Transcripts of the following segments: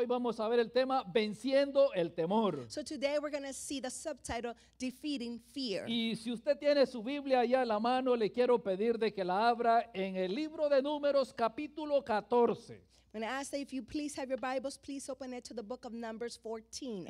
Hoy vamos a ver el tema venciendo el temor. So today we're going to see the subtitle Defeating Fear. Y si usted tiene su Biblia allá a la mano, le quiero pedir de que la abra en el libro de Números capítulo 14. 14.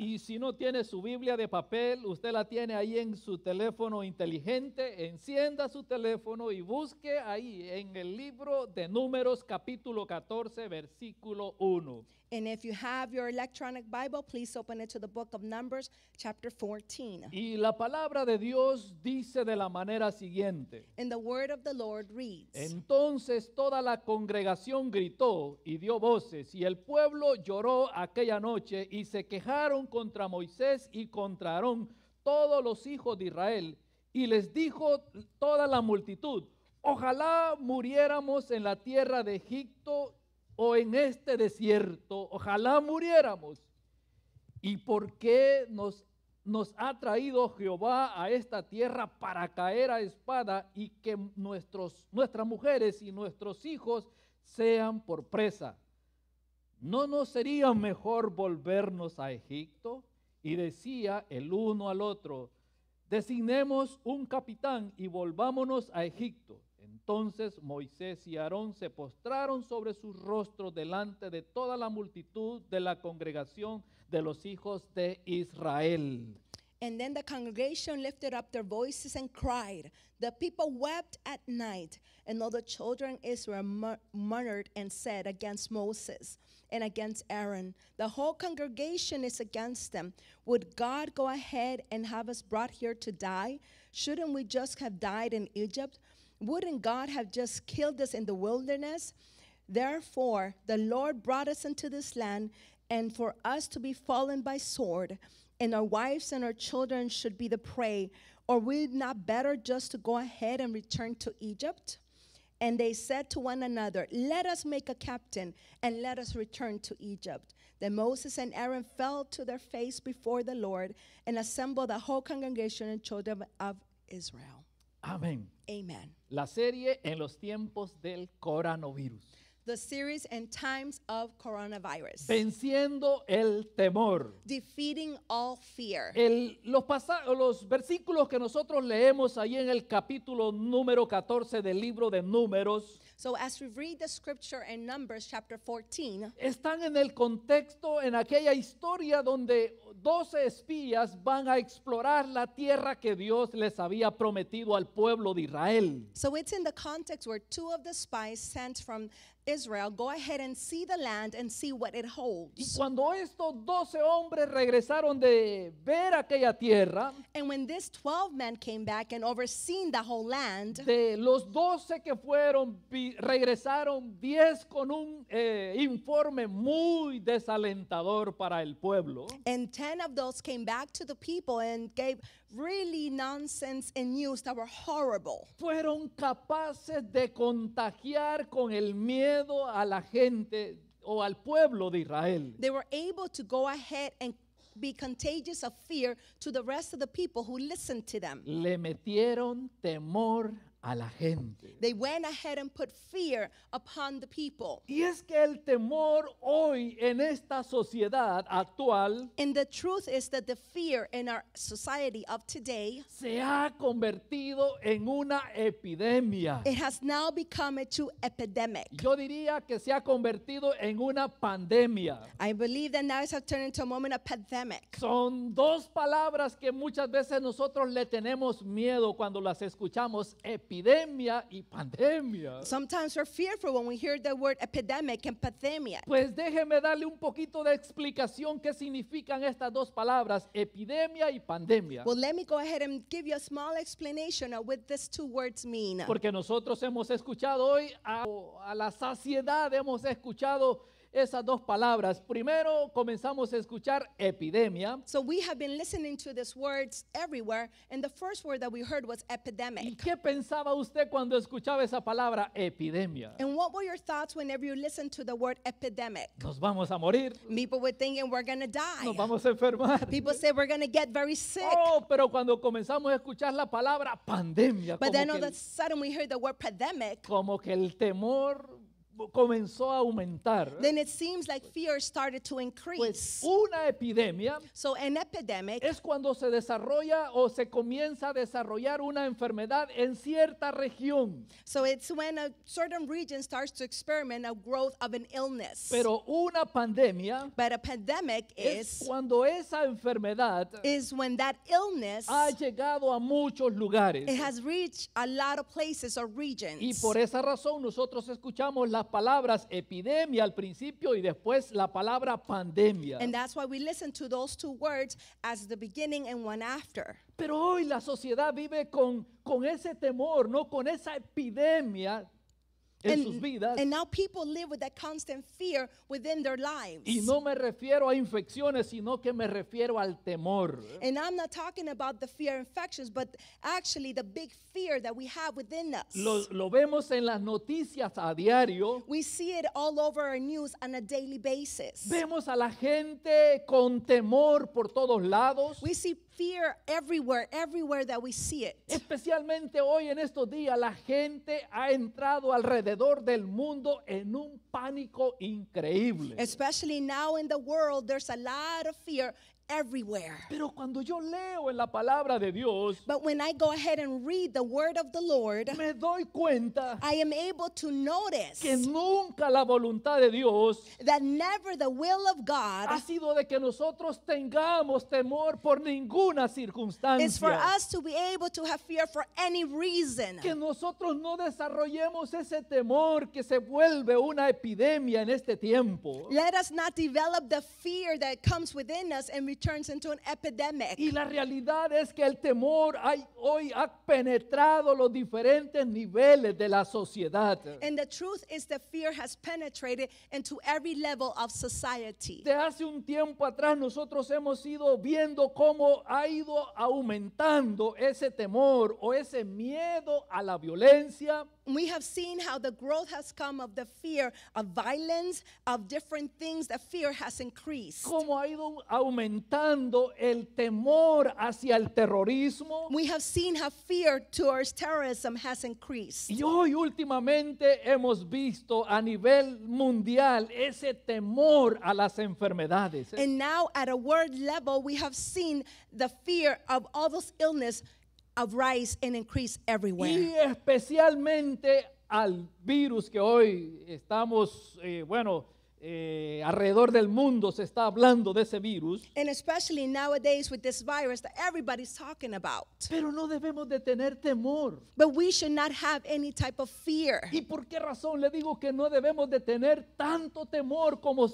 Y si no tiene su Biblia de papel, usted la tiene ahí en su teléfono inteligente, encienda su teléfono y busque ahí en el libro de Números capítulo 14 versículo 1 electronic Bible, please open it to the book of Numbers, chapter 14. Y la palabra de Dios dice de la manera siguiente. And the word of the Lord reads. Entonces toda la congregación gritó y dio voces, y el pueblo lloró aquella noche y se quejaron contra Moisés y contra Aarón, todos los hijos de Israel, y les dijo toda la multitud, ojalá muriéramos en la tierra de Egipto o en este desierto, ojalá muriéramos. ¿Y por qué nos, ha traído Jehová a esta tierra para caer a espada y que nuestras mujeres y nuestros hijos sean por presa? ¿No nos sería mejor volvernos a Egipto? Y decía el uno al otro, designemos un capitán y volvámonos a Egipto. Entonces Moisés y Aarón se postraron sobre sus rostros delante de toda la multitud de la congregación de los hijos de Israel. And then the congregation lifted up their voices and cried. The people wept at night, and all the children of Israel murmured and said against Moses and against Aaron, The whole congregation is against them. Would God go ahead and have us brought here to die? Shouldn't we just have died in Egypt? Wouldn't God have just killed us in the wilderness? Therefore, the Lord brought us into this land, and for us to be fallen by sword, and our wives and our children should be the prey. Or would not better just to go ahead and return to Egypt? And they said to one another, Let us make a captain, and let us return to Egypt. Then Moses and Aaron fell to their face before the Lord and assembled the whole congregation and children of Israel. Amén. La serie en los tiempos del coronavirus the series and times of coronavirus. Venciendo el temor. Defeating all fear. El, los, los versículos que nosotros leemos ahí en el capítulo número 14 del libro de Números. So as we read the scripture in Numbers chapter 14, están en el contexto en aquella historia donde 12 espías van a explorar la tierra que Dios les había prometido al pueblo de Israel. So it's in the context where two of the spies sent from Israel, go ahead and see the land and see what it holds. Y cuando estos 12 hombres regresaron de ver aquella tierra, and when these 12 men came back and overseen the whole land, de los 12 que fueron regresaron 10 con un eh, informe muy desalentador para el pueblo. And 10 of those came back to the people and gave really nonsense and news that were horrible. Fueron capaces de contagiar con el miedo a la gente o al pueblo de Israel. They were able to go ahead and be contagious of fear to the rest of the people who listened to them. Le metieron temor a la gente. They went ahead and put fear upon the people. Y es que el temor hoy en esta sociedad actual And the truth is that the fear in our society of today se ha convertido en una epidemia. it has now become a true epidemic. Yo diría que se ha convertido en una pandemia. I believe that now it's have turned into a moment of pandemic. Son dos palabras que muchas veces nosotros le tenemos miedo cuando las escuchamos. Epidemia epidemia y pandemia. Sometimes we're fearful when we hear the word epidemic and pandemia. Pues déjeme darle un poquito de explicación qué significan estas dos palabras, epidemia y pandemia. Well, let me go ahead and give you a small explanation of what these two words mean. Porque nosotros hemos escuchado hoy a, a la saciedad hemos escuchado esas dos palabras. Primero comenzamos a escuchar epidemia. So we have been listening to these words everywhere and the first word that we heard was epidemic. ¿Y qué pensaba usted cuando escuchaba esa palabra epidemia? And what were your thoughts whenever you listened to the word epidemic? Nos vamos a morir. People were thinking we're going to die. Nos vamos a enfermar. People said we're going to get very sick. Oh, pero cuando comenzamos a escuchar la palabra pandemia, But then all of a sudden we heard the word pandemic. Como que el temor comenzó a aumentar. Then it seems like fear started to pues increase. Pues una epidemia so an epidemic es cuando se desarrolla o se comienza a desarrollar una enfermedad en cierta región. So it's when a certain region starts to experiment a growth of an illness. Pero una pandemia But a pandemic es is cuando esa enfermedad is when that illness ha llegado a muchos lugares. It has reached a lot of places or regions. Y por esa razón nosotros escuchamos la palabras epidemia al principio y después la palabra pandemia. And that's why we listen to those two words as the beginning and one after. Pero hoy la sociedad vive con, con ese temor, no con esa epidemia en and, sus vidas. And now people live with that constant fear within their lives. Y no me refiero a infecciones, sino que me refiero al temor. And I'm not talking about the fear infections, but actually the big fear that we have within us. Lo, lo vemos en las noticias a diario. We see it all over our news on a daily basis. Vemos a la gente con temor por todos lados. We see fear everywhere, everywhere that we see it. Especialmente hoy en estos días la gente ha entrado alrededor del mundo en un pánico increíble. Especially now in the world there's a lot of fear everywhere. Pero cuando yo leo en la palabra de Dios, But when I go ahead and read the word of the Lord, me doy cuenta I am able to notice que nunca la voluntad de Dios that never the will of God ha sido de que nosotros tengamos temor por ninguna circunstancia. is for us to be able to have fear for any reason. Que nosotros no desarrollemos ese temor que se vuelve una epidemia en este tiempo. Let us not develop the fear that comes within us and Y la realidad es que el temor hoy ha penetrado los diferentes niveles de la sociedad. De hace un tiempo atrás nosotros hemos ido viendo cómo ha ido aumentando ese temor o ese miedo a la violencia we have seen how the growth has come of the fear of violence, of different things, the fear has increased. Como ha ido aumentando el temor hacia el terrorismo. We have seen how fear towards terrorism has increased. Y hoy últimamente hemos visto a nivel mundial ese temor a las enfermedades. ¿eh? And now at a world level we have seen the fear of all those illnesses. arise and increase everywhere. Y especialmente al virus que hoy estamos, eh, bueno, eh, alrededor del mundo se está hablando de ese virus. And especially nowadays with this virus that everybody's talking about. Pero no debemos de tener temor. But we should not have any type of fear. ¿Y por qué razón le digo que no debemos de tener tanto temor como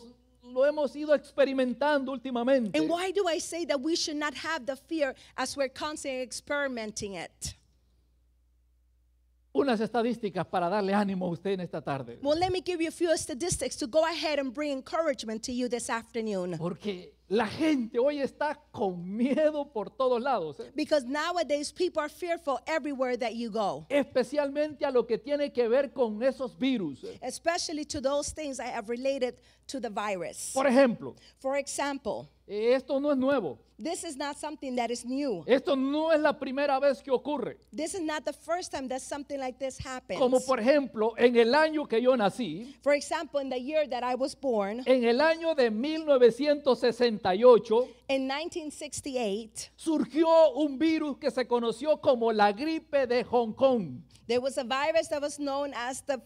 lo hemos ido experimentando últimamente. And why do I say that we should not have the fear as we're constantly experimenting it? Unas estadísticas para darle ánimo a usted en esta tarde. Well, let me give you a few statistics to go ahead and bring encouragement to you this afternoon. Porque la gente hoy está con miedo por todos lados. ¿eh? Because nowadays people are fearful everywhere that you go. Especialmente a lo que tiene que ver con esos virus. ¿eh? Especially to those things I have related to the virus. Por ejemplo. For example. Eh, esto no es nuevo. This is not something that is new. Esto no es la primera vez que ocurre. This is not the first time that something like this happens. Como por ejemplo, en el año que yo nací. For example, in the year that I was born. En el año de 1960 en 1968 surgió un virus que se conoció como la gripe de Hong Kong. There was a virus that was known as the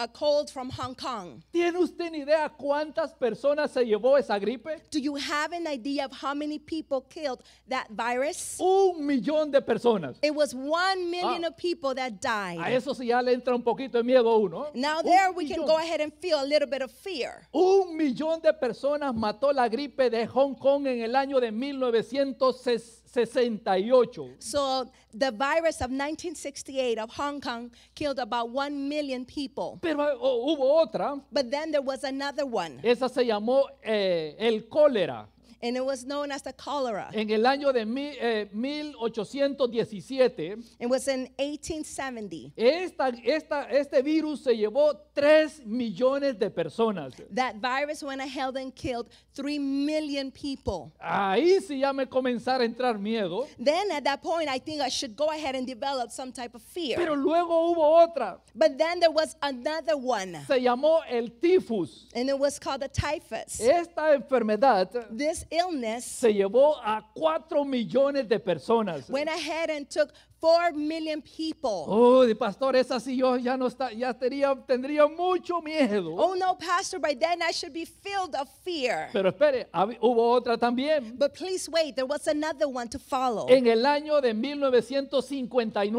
a cold from Hong Kong. ¿Tiene usted ni idea cuántas personas se llevó esa gripe? Do you have an idea of how many people killed that virus? Un millón de personas. It was one million ah. of people that died. A eso sí ya le entra un poquito de miedo a uno. ¿eh? Now there we can go ahead and feel a little bit of fear. Un millón de personas mató la gripe de Hong Kong en el año de 1960. 68. So the virus of 1968 of Hong Kong killed about 1 million people. Pero eh, hubo otra. But then there was another one. Esa se llamó eh, el cólera. And it was known as the cholera. En el año de mi, eh, 1817, It was in 1870 esta, esta, este virus se llevó 3 millones de personas. that virus went ahead and killed 3 million people. Ahí sí ya me comenzara a entrar miedo. Then at that point, I think I should go ahead and develop some type of fear. Pero luego hubo otra. but then there was another one, Se llamó el tifus. and it was called the typhus. Esta enfermedad This illness, se llevó a 4 millones de personas. Went ahead and took 4 million people. Oh, de pastor, esa sí yo ya no está, ya tendría, tendría mucho miedo. Oh no, pastor, by then I should be filled of fear. Pero espere, hubo otra también. But please wait, there was another one to follow. En el año de 1959,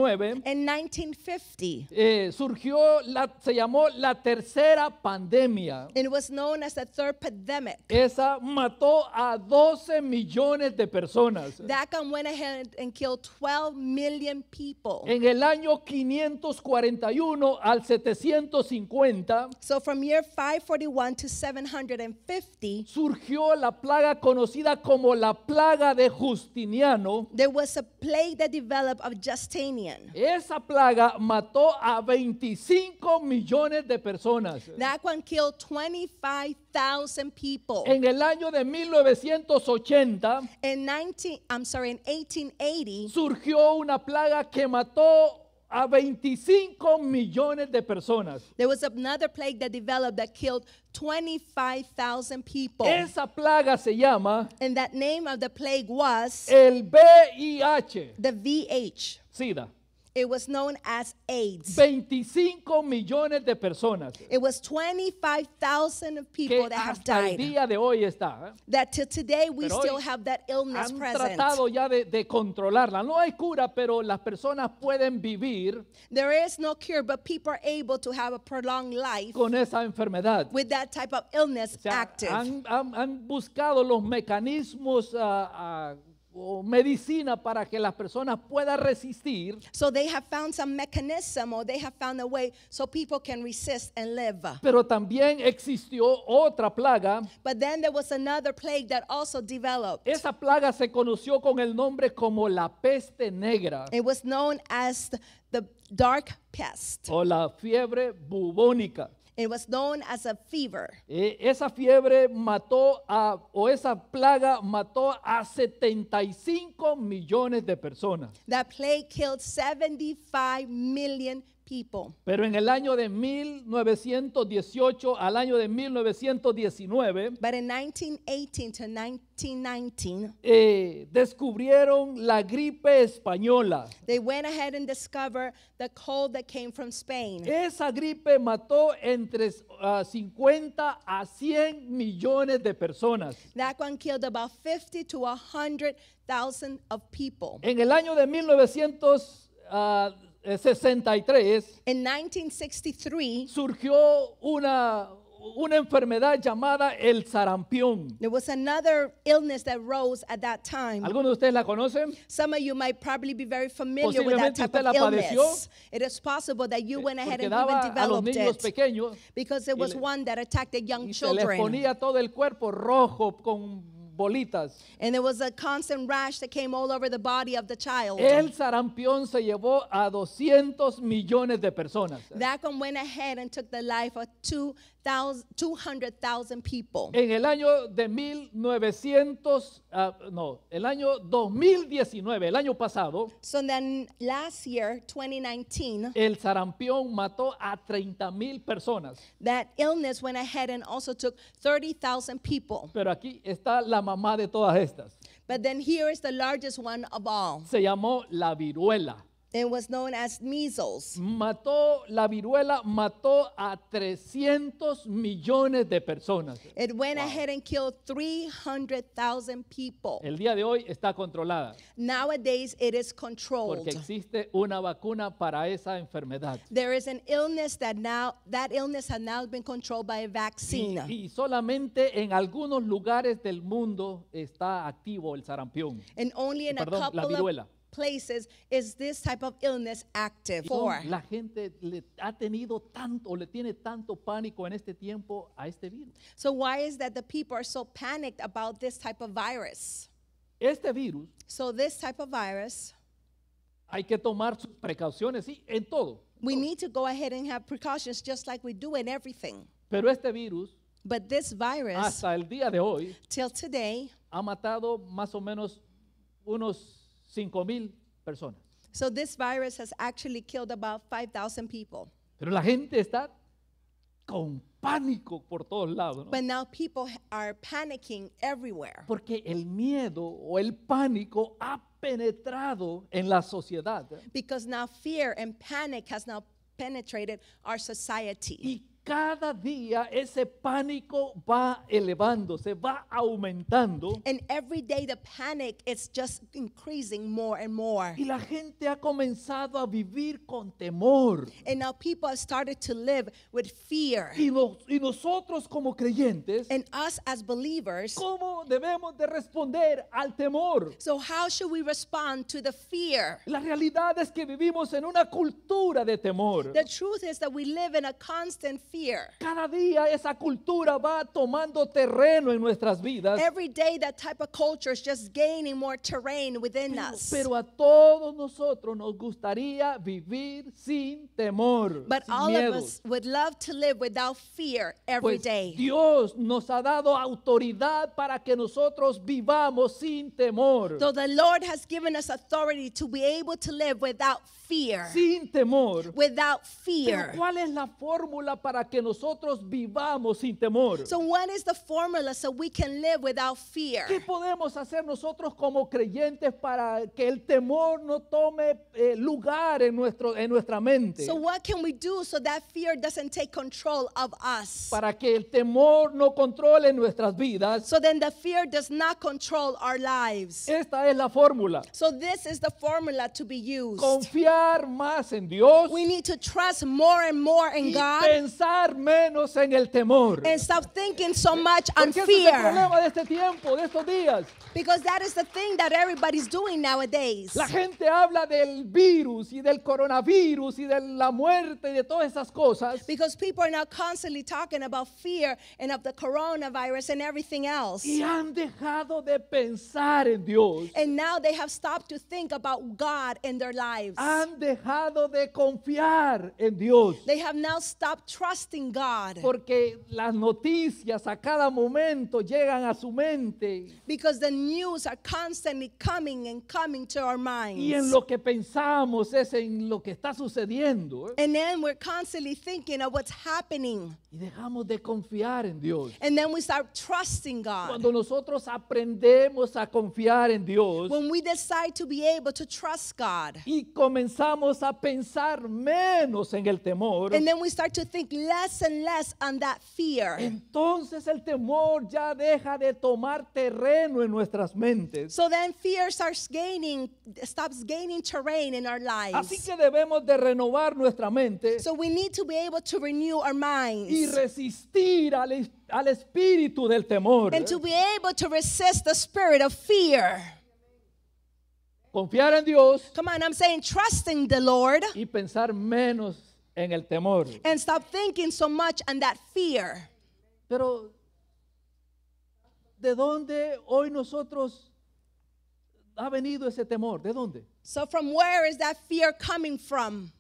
In 1950, eh, surgió la, se llamó la tercera pandemia. it was known as the third pandemic. Esa mató a 12 millones de personas. That went ahead and killed 12 million en el año 541 al 750, to 750, surgió la plaga conocida como la plaga de Justiniano. was plague that developed of Justinian. Esa plaga mató a 25 millones de personas. That one killed 25,000 people. En el año de 1980, in 19, I'm sorry, in 1880, surgió una plaga que mató a 25 millones de personas. There was another plague that developed that killed 25,000 people. Esa plaga se llama And that name of the plague was el VIH. The VIH. SIDA. It was known as AIDS. 25 millones de personas It was 25,000 que people that have died. el died. día de hoy está. ¿eh? That till today we Pero still have that illness Han present. tratado ya de, de controlarla. No hay cura, pero las personas pueden vivir There is no cure, but people are able to have a prolonged life con esa enfermedad. with that type of illness O sea, active. han, han- han buscado los mecanismos ah, ah, o medicina para que las personas puedan resistir. So they have found some mechanism or they have found a way so people can resist and live. Pero también existió otra plaga. But then there was another plague that also developed. Esa plaga se conoció con el nombre como la peste negra. It was known as the, the dark pest. O la fiebre bubónica. It was known as a fever. E esa fiebre mató a, o esa plaga mató a 75 millones de personas. That plague killed 75 million pero en el año de 1918 al año de 1919, eh, descubrieron la gripe española. they went ahead and the cold that came from Spain. Esa gripe mató entre 50 ah, a 100 millones de personas. That one killed about 50 to of people. En el año de 1900... 63 eh, In 1963, surgió una, una enfermedad llamada el sarampión. there was another illness that rose at that time. ¿Algunos de ustedes la conocen? Some of you might probably be very familiar with that Posiblemente type usted la padeció. illness. It is possible that you eh, went ahead and daba even a los niños it pequeños because it was le- one that attacked the young y se les ponía todo el cuerpo rojo con bolitas. And there was a constant rash that came all over the body of the child. El sarampión se llevó a 200 millones de personas. That one went ahead and took the life of 2 200,000 people. En el año de 1900, ah, no, el año 2019, el año pasado. So then last year, 2019. El sarampión mató a 30,000 personas. That illness went ahead and also took 30,000 people. Pero aquí está la mamá de todas estas. But then here is the largest one of all. Se llamó la viruela. It was known as measles. Mató la viruela, mató a 300 millones de personas. It went wow. ahead and killed 300,000 people. El día de hoy está controlada. Nowadays it is controlled. Porque existe una vacuna para esa enfermedad. There is an illness that now that illness has now been controlled by a vaccine. Y, y solamente en algunos lugares del mundo está activo el sarampión. And only in Perdón, a couple la viruela. Of places is this type of illness active for. La gente le ha tenido tanto, le tiene tanto pánico en este tiempo a este virus. So why is that the people are so panicked about this type of virus? Este virus. So this type of virus. Hay que tomar sus precauciones sí, en todo. We need to go ahead and have precautions just like we do in everything. Pero este virus But this virus hasta el día de hoy till today ha matado más o menos unos 5.000 personas. So this virus has actually killed about 5,000 people. Pero la gente está con pánico por todos lados. ¿no? But now people are panicking everywhere. Porque el miedo o el pánico ha penetrado en la sociedad. ¿eh? Because now fear and panic has now penetrated our society. Y cada día ese pánico va elevándose, va aumentando. And every day the panic is just increasing more and more. Y la gente ha comenzado a vivir con temor. And now people have started to live with fear. Y, nos, y nosotros como creyentes, and us as believers, ¿cómo debemos de responder al temor? So how should we respond to the fear? La realidad es que vivimos en una cultura de temor. The truth is that we live in a constant fear fear. Cada día esa cultura va tomando terreno en nuestras vidas. Every day that type of culture is just gaining more terrain within pero, us. Pero a todos nosotros nos gustaría vivir sin temor, But sin all of us would love to live without fear every pues day. Dios nos ha dado autoridad para que nosotros vivamos sin temor. So the Lord has given us authority to be able to live without fear. Sin temor. Without fear. Pero ¿cuál es la fórmula para para que nosotros vivamos sin temor? So what is the formula so we can live without fear? ¿Qué podemos hacer nosotros como creyentes para que el temor no tome eh, lugar en nuestro en nuestra mente? So what can we do so that fear doesn't take control of us? Para que el temor no controle nuestras vidas. So then the fear does not control our lives. Esta es la fórmula. So this is the formula to be used. Confiar más en Dios. We need to trust more and more in y God. Pensar pensar menos en el temor. And stop thinking so much on Porque ese es el fear. problema de este tiempo, de estos días. Because that is the thing that everybody's doing nowadays. La gente habla del virus y del coronavirus y de la muerte y de todas esas cosas. Because people are now constantly talking about fear and of the coronavirus and everything else. Y han dejado de pensar en Dios. And now they have stopped to think about God in their lives. Han dejado de confiar en Dios. They have now stopped trusting. trusting God. Porque las noticias a cada momento llegan a su mente. Because the news are constantly coming and coming to our minds. Y en lo que pensamos es en lo que está sucediendo. ¿eh? And then we're constantly thinking of what's happening. Y dejamos de confiar en Dios. And then we start trusting God. Cuando nosotros aprendemos a confiar en Dios. When we decide to be able to trust God. Y comenzamos a pensar menos en el temor. And then we start to think less and less on that fear. Entonces el temor ya deja de tomar terreno en nuestras mentes. So then fear starts gaining, stops gaining terrain in our lives. Así que debemos de renovar nuestra mente. So we need to be able to renew our minds. Y resistir al al espíritu del temor. And to be able to resist the spirit of fear. Confiar en Dios. Come on, I'm saying trust in the Lord. Y pensar menos en el temor. And stop thinking so much and that fear. Pero ¿de dónde hoy nosotros ha venido ese temor? ¿De dónde? So from where is that fear coming from?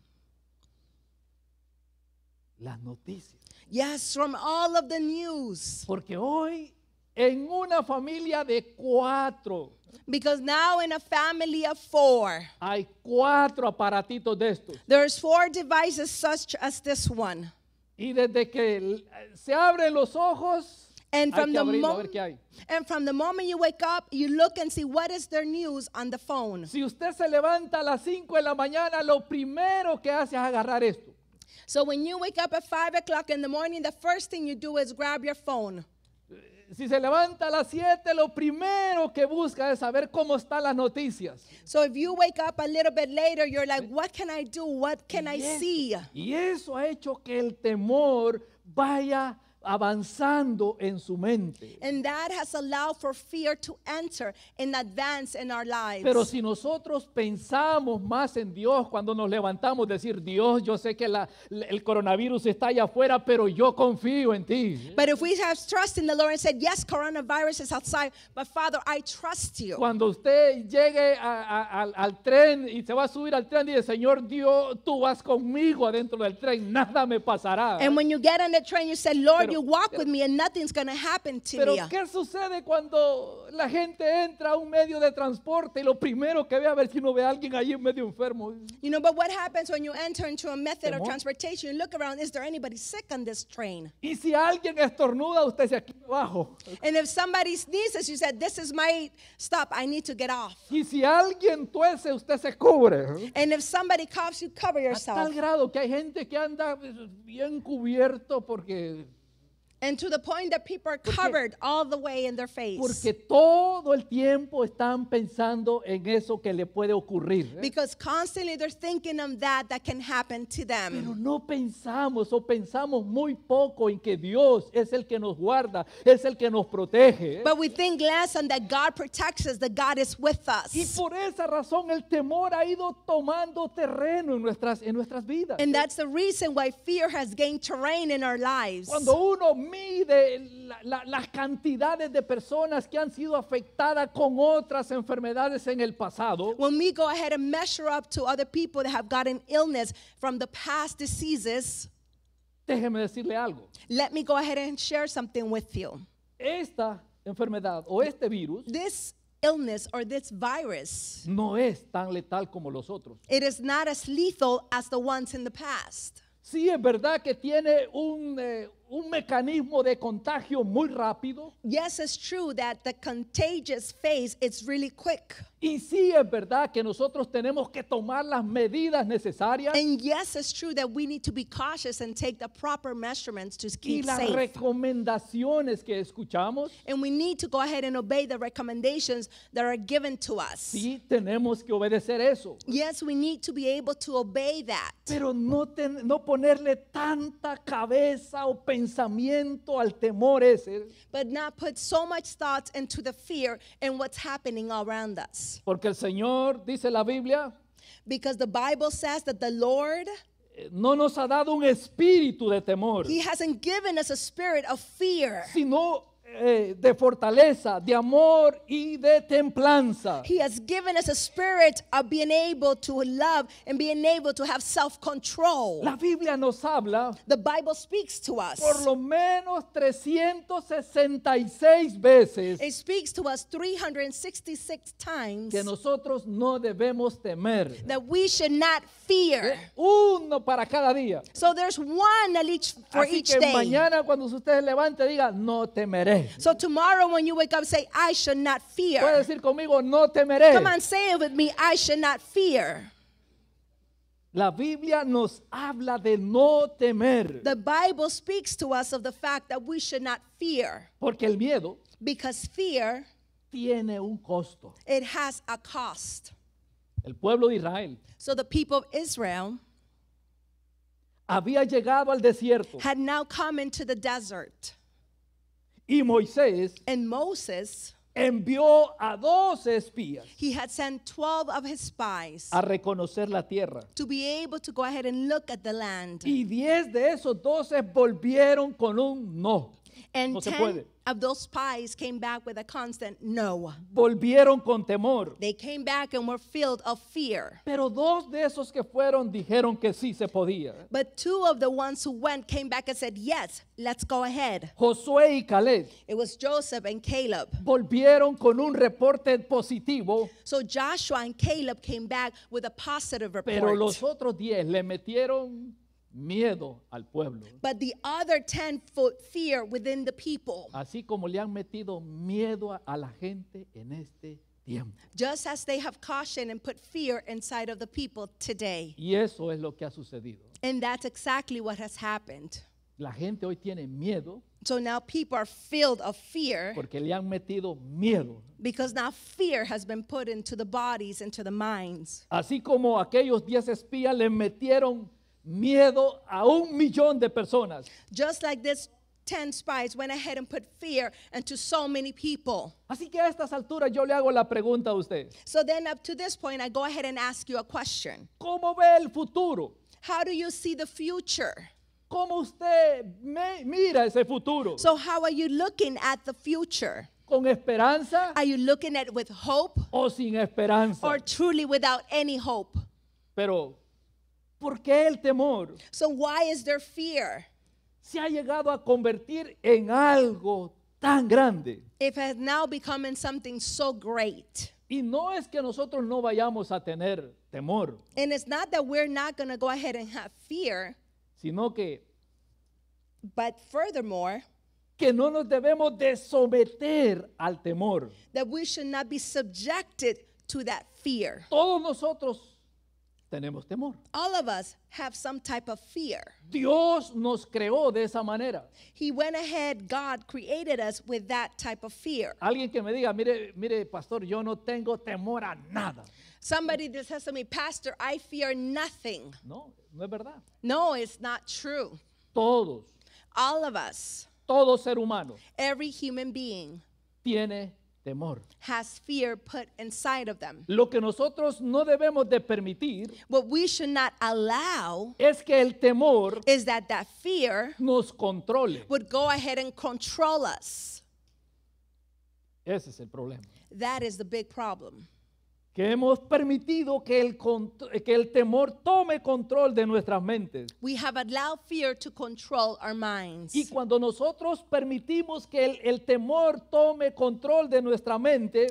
Las noticias. Yes, from all of the news. Porque hoy en una familia de cuatro Because now in a family of four, hay cuatro aparatitos de estos. There's four devices such as this one. Y desde que se abren los ojos, and from, the and from the moment you wake up, you look and see what is their news on the phone. Si usted se levanta a las 5 de la mañana, lo primero que hace es agarrar esto. So when you wake up at 5 o'clock in the morning, the first thing you do is grab your phone. si se levanta a las 7, lo primero que busca es saber cómo están las noticias. So if you wake up a little bit later, you're like, what can I do? What can y I eso, see? Y eso ha hecho que el temor vaya avanzando en su mente. And that has allowed for fear to enter and advance in our lives. Pero si nosotros pensamos más en Dios cuando nos levantamos, decir, Dios, yo sé que la, el coronavirus está allá afuera, pero yo confío en ti. But if we have trust in the Lord and said, yes, coronavirus is outside, but Father, I trust you. Cuando usted llegue a, a, al, al tren y se va a subir al tren, y dice, Señor Dios, tú vas conmigo adentro del tren, nada me pasará. And when you get on the train, you say, Lord, pero, you walk with me and nothing's going to happen to pero ¿qué sucede cuando la gente entra a un medio de transporte y lo primero que ve a ver si no ve a alguien allí en medio enfermo? You know, but what happens when you enter into a method of transportation? You look around, is there anybody sick on this train? Y si alguien estornuda, usted se aquí abajo. And if somebody sneezes, you said, this is my stop, I need to get off. Y si alguien tose, usted se cubre. And if somebody coughs, you cover yourself. A tal grado que hay gente que anda bien cubierto porque And to the point that people are covered all the way in their face. Porque todo el tiempo están pensando en eso que le puede ocurrir. ¿eh? Because constantly they're thinking of that that can happen to them. Pero no pensamos o pensamos muy poco en que Dios es el que nos guarda, es el que nos protege. ¿eh? But we think less on that God protects us, that God is with us. Y por esa razón el temor ha ido tomando terreno en nuestras en nuestras vidas. And ¿eh? that's the reason why fear has gained terrain in our lives. Cuando uno mide la, la, las cantidades de personas que han sido afectadas con otras enfermedades en el pasado, when we go ahead and measure up to other people that have gotten illness from the past diseases, déjeme decirle algo. Let me go ahead and share something with you. Esta enfermedad o este virus This illness or this virus, no es tan letal como los otros. it is not as lethal as the ones in the past. Sí, es verdad que tiene un, eh, un mecanismo de contagio muy rápido. Yes, it's true that the contagious phase is really quick. Y sí es verdad que nosotros tenemos que tomar las medidas necesarias. And yes, it's true that we need to be cautious and take the proper measurements to keep safe. y las safe. recomendaciones que escuchamos. And we need to go ahead and obey the recommendations that are given to us. Sí, tenemos que obedecer eso. Yes, we need to be able to obey that. Pero no, ten, no ponerle tanta cabeza o pensamiento pensamiento al temor ese. But not put so much thought into the fear and what's happening around us. Porque el Señor dice la Biblia. Because the Bible says that the Lord eh, no nos ha dado un espíritu de temor. He hasn't given us a spirit of fear. Sino Eh, de fortaleza, de amor y de templanza. He has given us a spirit of being able to love and being able to have self-control. La Biblia nos habla The Bible speaks to us. por lo menos 366 veces It speaks to us 366 times que nosotros no debemos temer. that we should not fear. Eh, uno para cada día. So there's one at each, for Así each que day. mañana cuando ustedes levante diga no temeré. So tomorrow when you wake up, say, I should not fear. Puedes decir conmigo, no temeré. Come on, say it with me, I should not fear. La Biblia nos habla de no temer. The Bible speaks to us of the fact that we should not fear. Porque el miedo because fear tiene un costo. It has a cost. El pueblo de Israel. So the people of Israel había llegado al desierto. Had now come into the desert. Y Moisés envió a dos espías he of his spies a reconocer la tierra. to be to go ahead and look at the land. Y 10 de esos 12 volvieron con un no. And no se Of those spies came back with a constant no. Volvieron con temor. They came back and were filled of fear. Pero dos de esos que fueron dijeron que sí se podía. But two of the ones who went came back and said, "Yes, let's go ahead." Josué y Caleb. It was Joseph and Caleb. Volvieron con un reporte positivo. So Joshua and Caleb came back with a positive report. Pero los otros diez le metieron miedo al pueblo. But the other 10 foot fear within the people. Así como le han metido miedo a, a la gente en este tiempo. Just as they have cautioned and put fear inside of the people today. Y eso es lo que ha sucedido. And that's exactly what has happened. La gente hoy tiene miedo. So now people are filled of fear. Porque le han metido miedo. Because now fear has been put into the bodies, into the minds. Así como aquellos diez espías le metieron miedo miedo a un millón de personas. Just like this 10 spies went ahead and put fear into so many people. Así que a estas alturas yo le hago la pregunta a usted. So then up to this point I go ahead and ask you a question. ¿Cómo ve el futuro? How do you see the future? ¿Cómo usted mira ese futuro? So how are you looking at the future? ¿Con esperanza? Are you looking at it with hope? ¿O sin esperanza? Or truly without any hope? Pero ¿Por qué el temor? So why is there fear? Se ha llegado a convertir en algo tan grande. It has now become in something so great. Y no es que nosotros no vayamos a tener temor. And it's not that we're not going to go ahead and have fear. Sino que But furthermore, que no nos debemos de al temor. That we should not be subjected to that fear. Todos nosotros tenemos temor. All of us have some type of fear. Dios nos creó de esa manera. He went ahead, God created us with that type of fear. Alguien que me diga, mire, mire, pastor, yo no tengo temor a nada. Somebody that says to me, pastor, I fear nothing. No, no es verdad. No, it's not true. Todos. All of us. Todo ser humano. Every human being. Tiene temor. Has fear put inside of them. Lo que nosotros no debemos de permitir What we should not allow es que el temor is that that fear nos controle. would go ahead and control us. Ese es el problema. That is the big problem. que hemos permitido que el, que el temor tome control de nuestras mentes. We have allowed fear to control our minds. Y cuando nosotros permitimos que el, el temor tome control de nuestra mente,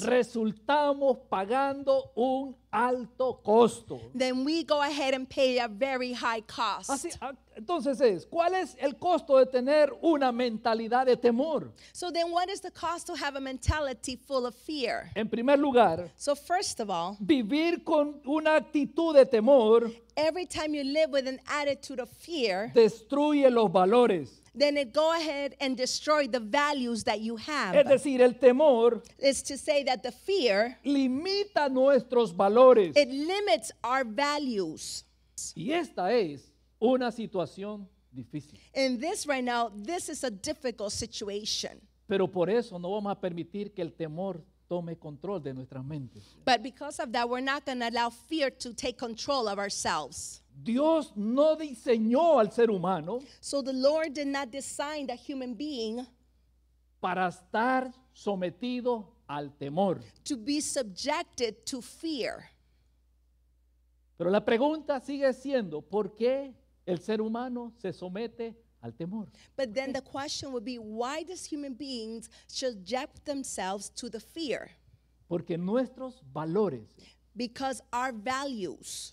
resultamos pagando un alto costo. Then we go ahead and pay a very high cost. Así, ah, entonces es, ¿cuál es el costo de tener una mentalidad de temor? So then what is the cost to have a mentality full of fear? En primer lugar, so first of all, vivir con una actitud de temor Every time you live with an attitude of fear, destruye los valores. then it go ahead and destroy the values that you have. Es decir, el temor is to say that the fear limita nuestros valores. It limits our values. Y esta es una situación difícil. In this right now, this is a difficult situation. Pero por eso no vamos a permitir que el temor tome control de nuestras mentes. But because of that, we're not going to allow fear to take control of ourselves. Dios no diseñó al ser humano So the Lord did not design the human being para estar sometido al temor. to be subjected to fear. Pero la pregunta sigue siendo, ¿por qué el ser humano se somete al temor? But then the question would be why does human beings subject themselves to the fear? Porque nuestros valores, Because our values,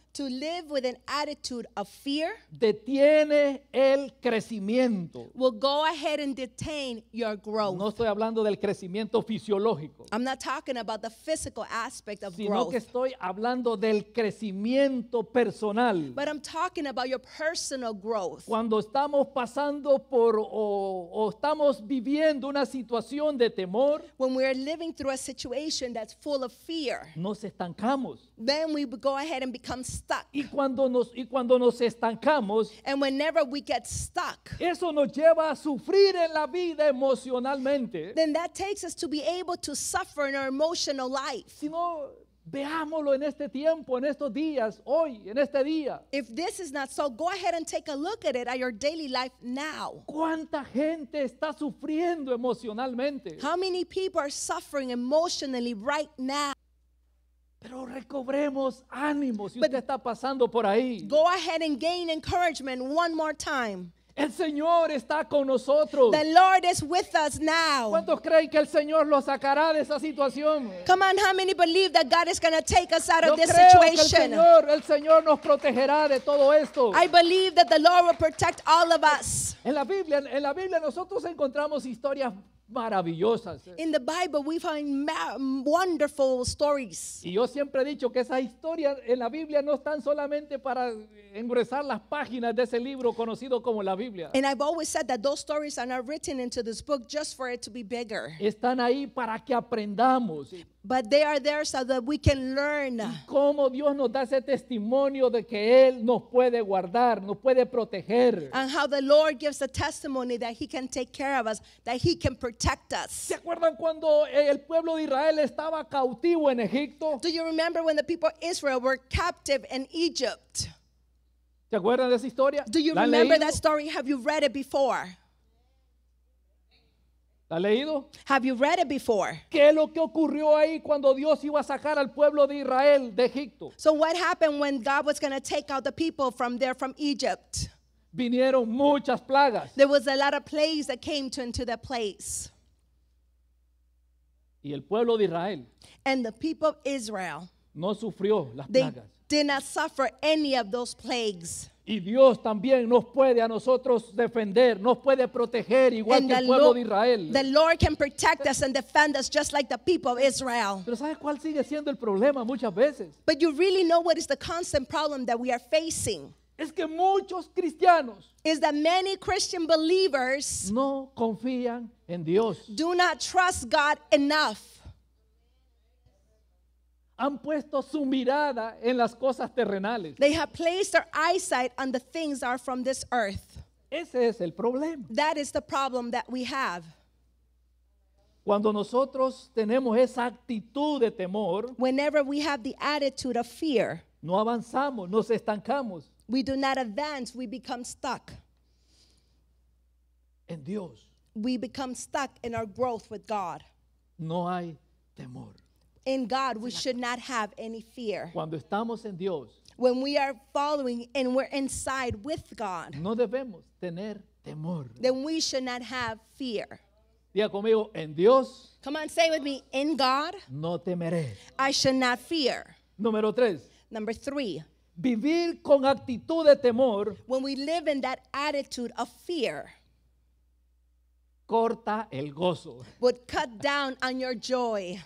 to live with an attitude of fear detiene el crecimiento. will go ahead and detain your growth. No estoy hablando del crecimiento fisiológico, I'm not talking about the physical aspect of sino growth, que estoy hablando del crecimiento personal. but I'm talking about your personal growth. Cuando estamos pasando por o, o estamos viviendo una situación de temor, When we are living through a situation that's full of fear, nos estancamos. then we go ahead and become stuck. Y cuando nos y cuando nos estancamos, and whenever we get stuck, eso nos lleva a sufrir en la vida emocionalmente. Then that takes us to be able to suffer in our emotional life. Si no, Veámoslo en este tiempo, en estos días, hoy, en este día. If this is not so, go ahead and take a look at it at your daily life now. ¿Cuánta gente está sufriendo emocionalmente? How many people are suffering emotionally right now? Pero recobremos ánimo si usted está pasando por ahí. Go ahead and gain encouragement one more time. El Señor está con nosotros. The Lord is with us now. ¿Cuántos creen que el Señor los sacará de esa situación? Come on, how many believe that God is going to take us out Yo of this creo situation? Que el Señor, el Señor nos protegerá de todo esto. I believe that the Lord will protect all of us. En la Biblia, en la Biblia nosotros encontramos historias maravillosas. In the Bible we find wonderful stories. Y yo siempre he dicho que esas historias en la Biblia no están solamente para engrosar las páginas de ese libro conocido como la Biblia. And I've always said that those stories are not written into this book just for it to be bigger. Están ahí para que aprendamos. But they are there so that we can learn. Cómo Dios nos da ese testimonio de que él nos puede guardar, nos puede proteger. And how the Lord gives a testimony that he can take care of us, that he can protect us. ¿Se acuerdan cuando el pueblo de Israel estaba cautivo en Egipto? Do you remember when the people of Israel were captive in Egypt? ¿Se acuerdan de esa historia? Do you remember leído? that story? Have you read it before? ¿La leído? Have you read it before? ¿Qué es lo que ocurrió ahí cuando Dios iba a sacar al pueblo de Israel de Egipto? So what happened when God was going to take out the people from there from Egypt? Vinieron muchas plagas. There was a lot of plagues that came into that place. Y el pueblo de Israel. And the people of Israel. No sufrió las they plagas. Did not suffer any of those plagues. Y Dios también nos puede a nosotros defender, nos puede proteger igual and que el pueblo Lord, de Israel. The Lord can protect us and defend us just like the people of Israel. Pero sabes cuál sigue siendo el problema muchas veces? But you really know what is the constant problem that we are facing. Es que muchos cristianos is that many Christian believers no confían en Dios. Do not trust God enough han puesto su mirada en las cosas terrenales. They have placed their eyesight on the things that are from this earth. Ese es el problema. That is the problem that we have. Cuando nosotros tenemos esa actitud de temor, whenever we have the attitude of fear, no avanzamos, nos estancamos. We do not advance, we become stuck. En Dios. We become stuck in our growth with God. No hay temor. in God, we should not have any fear. Cuando estamos en Dios, when we are following and we're inside with God, no debemos tener temor. Then we should not have fear. Diga conmigo, en Dios. Come on, say with me, in God. No temeré. I should not fear. Número tres. Number three. Vivir con actitud de temor. When we live in that attitude of fear. Corta el gozo. Would cut down on your joy.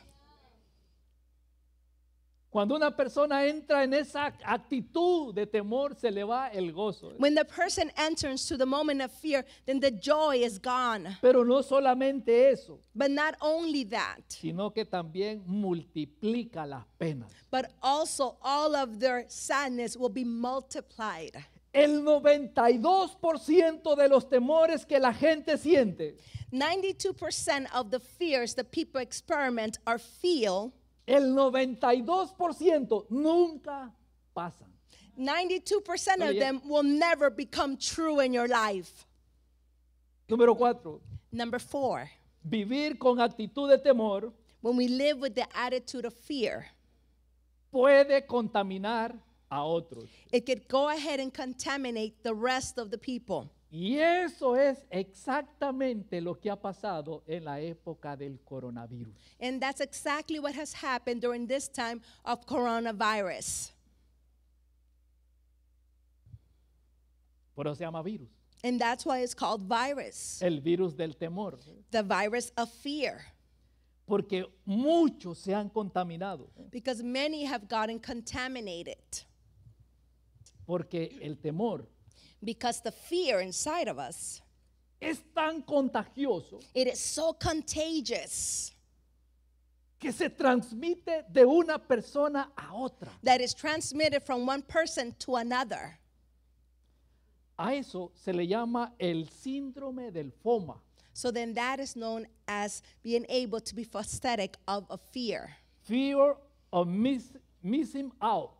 Cuando una persona entra en esa actitud de temor, se le va el gozo. When the person enters to the moment of fear, then the joy is gone. Pero no solamente eso, But not only that, sino que también multiplica las penas. but also all of their sadness will be multiplied. El 92% de los temores que la gente siente 92% of the fears that people experiment or feel el 92% nunca pasan. 92% of them will never become true in your life. Número 4. Number 4. Vivir con actitud de temor. When we live with the attitude of fear. Puede contaminar a otros. It could go ahead and contaminate the rest of the people. Y eso es exactamente lo que ha pasado en la época del coronavirus. And that's exactly what has happened during this time of coronavirus. Por eso se llama virus. And that's why it's called virus. El virus del temor. The virus of fear. Porque muchos se han contaminado. Because many have gotten contaminated. Porque el temor Because the fear inside of us es tan contagioso it is so contagious que se transmite de una persona a otra. that is transmitted from one person to another. A eso se le llama el síndrome del FOMA. So then that is known as being able to be prosthetic of a fear. Fear of miss, missing out.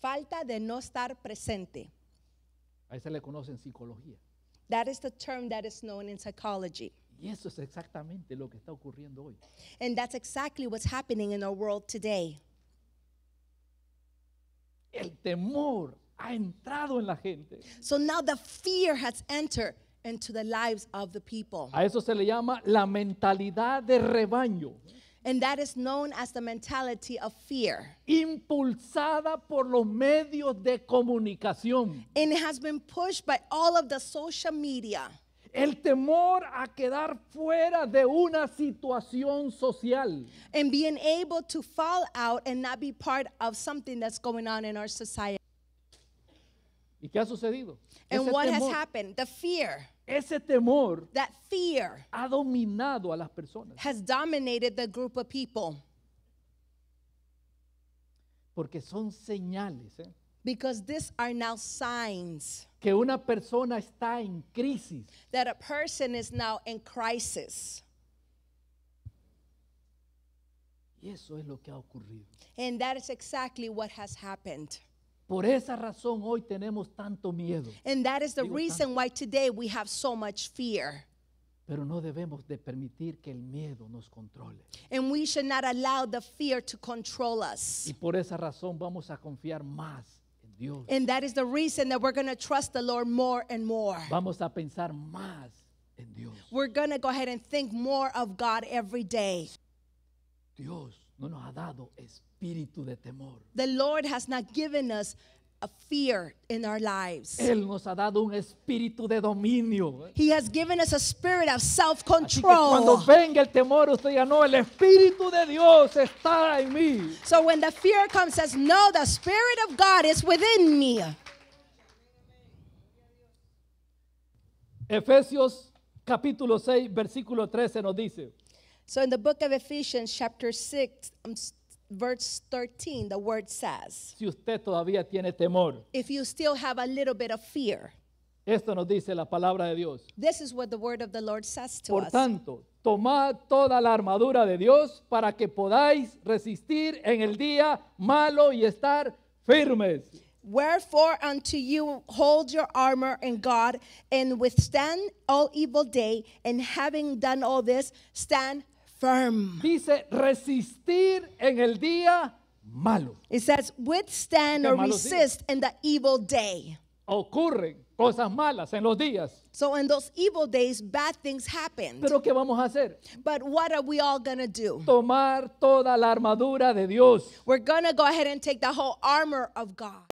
Falta de no estar presente. A esa le conocen psicología. That is the term that is known in psychology. Y eso es exactamente lo que está ocurriendo hoy. And that's exactly what's happening in our world today. El temor ha entrado en la gente. So now the fear has entered into the lives of the people. A eso se le llama la mentalidad de rebaño. And that is known as the mentality of fear. Impulsada por los medios de comunicación. And it has been pushed by all of the social media. El temor a quedar fuera de una situación social. And being able to fall out and not be part of something that's going on in our society. ¿Y qué ha sucedido? And ese what temor, has happened? The fear. Ese temor that fear ha dominado a las personas. Has dominated the group of people. Porque son señales. ¿eh? Because these are now signs. Que una persona está en crisis. That a person is now in crisis. Y eso es lo que ha ocurrido. And that is exactly what has happened. Por esa razón hoy tenemos tanto miedo. And that is the Digo reason why today we have so much fear. Pero no debemos de permitir que el miedo nos controle. And we should not allow the fear to control us. Y por esa razón vamos a confiar más en Dios. And that is the reason that we're going to trust the Lord more and more. Vamos a pensar más en Dios. We're going to go ahead and think more of God every day. Dios no nos ha dado espíritu espíritu de temor. The Lord has not given us a fear in our lives. Él nos ha dado un espíritu de dominio. He has given us a spirit of self-control. Cuando venga el temor, usted no, el espíritu de Dios está en mí. So when the fear comes, says, no, the spirit of God is within me. Efesios capítulo 6, versículo 13 nos dice. So in the book of Ephesians chapter 6, verse 13, the word says, si usted todavía tiene temor, if you still have a little bit of fear, esto nos dice la palabra de Dios. This is what the word of the Lord says to Por us. tanto, tomad toda la armadura de Dios para que podáis resistir en el día malo y estar firmes. Wherefore unto you hold your armor in God and withstand all evil day, and having done all this, stand firm. Dice resistir en el día malo. It says withstand or resist días. in the evil day. Ocurren cosas malas en los días. So in those evil days, bad things happen. Pero qué vamos a hacer? But what are we all gonna do? Tomar toda la armadura de Dios. We're gonna go ahead and take the whole armor of God.